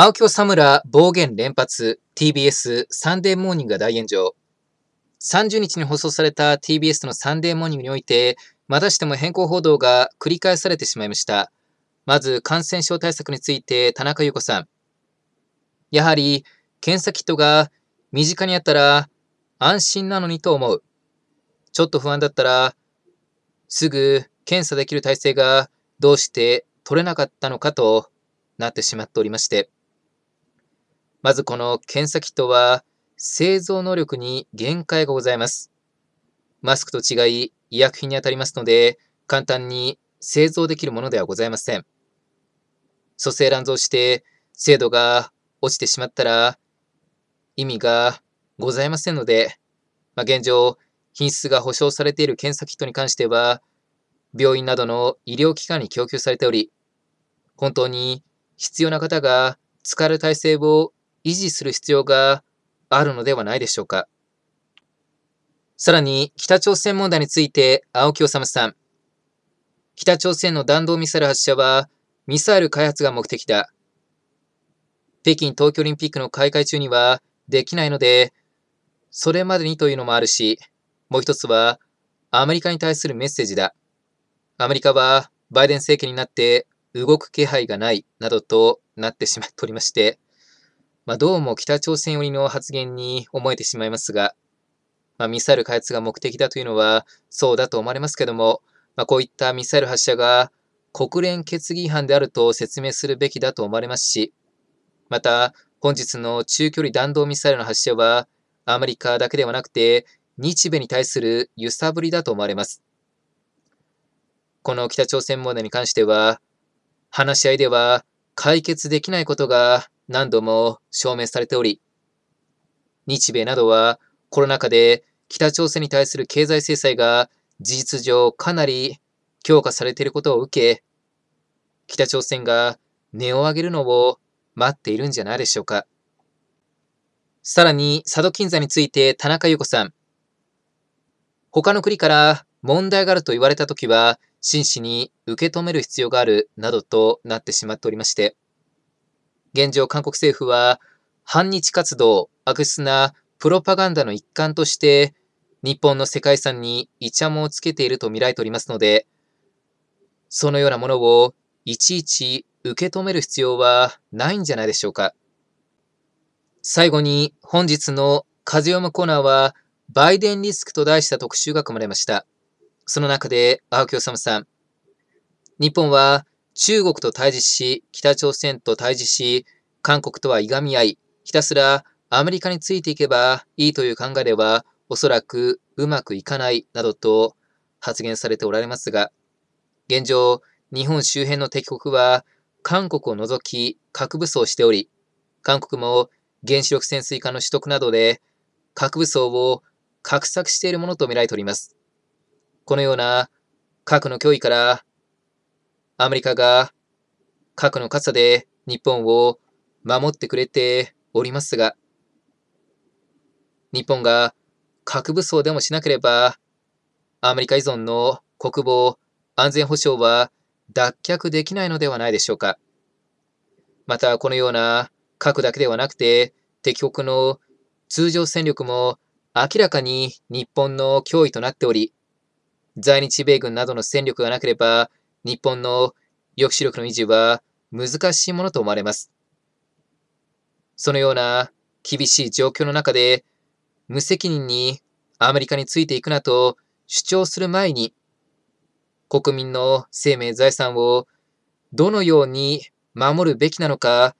青木ムラ暴言連発 TBS サンデーモーニングが大炎上。30日に放送された TBS のサンデーモーニングにおいて、またしても変更報道が繰り返されてしまいました。まず感染症対策について田中優子さん。やはり検査キットが身近にあったら安心なのにと思う。ちょっと不安だったらすぐ検査できる体制がどうして取れなかったのかとなってしまっておりまして。まずこの検査キットは製造能力に限界がございます。マスクと違い医薬品にあたりますので、簡単に製造できるものではございません。蘇生乱造して精度が落ちてしまったら意味がございませんので、まあ、現状品質が保証されている検査キットに関しては、病院などの医療機関に供給されており、本当に必要な方が使える体制を維持する必要があるのではないでしょうか。さらに、北朝鮮問題について、青木治さん。北朝鮮の弾道ミサイル発射は、ミサイル開発が目的だ。北京冬季オリンピックの開会中にはできないので、それまでにというのもあるし、もう一つは、アメリカに対するメッセージだ。アメリカは、バイデン政権になって動く気配がないなどとなってしまっておりまして、まあ、どうも北朝鮮寄りの発言に思えてしまいますが、まあ、ミサイル開発が目的だというのはそうだと思われますけども、まあ、こういったミサイル発射が国連決議違反であると説明するべきだと思われますし、また、本日の中距離弾道ミサイルの発射は、アメリカだけではなくて、日米に対する揺さぶりだと思われます。この北朝鮮問題に関しては、話し合いでは解決できないことが何度も証明されており、日米などはコロナ禍で北朝鮮に対する経済制裁が事実上かなり強化されていることを受け、北朝鮮が値を上げるのを待っているんじゃないでしょうか。さらに、佐渡金山について田中優子さん。他の国から問題があると言われたときは、真摯に受け止める必要があるなどとなってしまっておりまして、現状韓国政府は反日活動、悪質なプロパガンダの一環として日本の世界遺産にイチャモンをつけていると見られておりますので、そのようなものをいちいち受け止める必要はないんじゃないでしょうか。最後に本日の風読むコーナーはバイデンリスクと題した特集が組まれました。その中で青木治さん、日本は中国と対峙し、北朝鮮と対峙し、韓国とはいがみ合い、ひたすらアメリカについていけばいいという考えでは、おそらくうまくいかないなどと発言されておられますが、現状、日本周辺の敵国は、韓国を除き核武装しており、韓国も原子力潜水艦の取得などで核武装を画策しているものとみられております。このような核の脅威からアメリカが核の傘で日本を守ってくれておりますが、日本が核武装でもしなければ、アメリカ依存の国防、安全保障は脱却できないのではないでしょうか。また、このような核だけではなくて、敵国の通常戦力も明らかに日本の脅威となっており、在日米軍などの戦力がなければ、日本の抑止力の維持は難しいものと思われます。そのような厳しい状況の中で、無責任にアメリカについていくなと主張する前に、国民の生命財産をどのように守るべきなのか、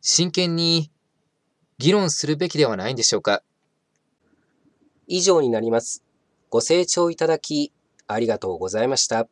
真剣に議論するべきではないんでしょうか。以上になります。ご清聴いただき、ありがとうございました。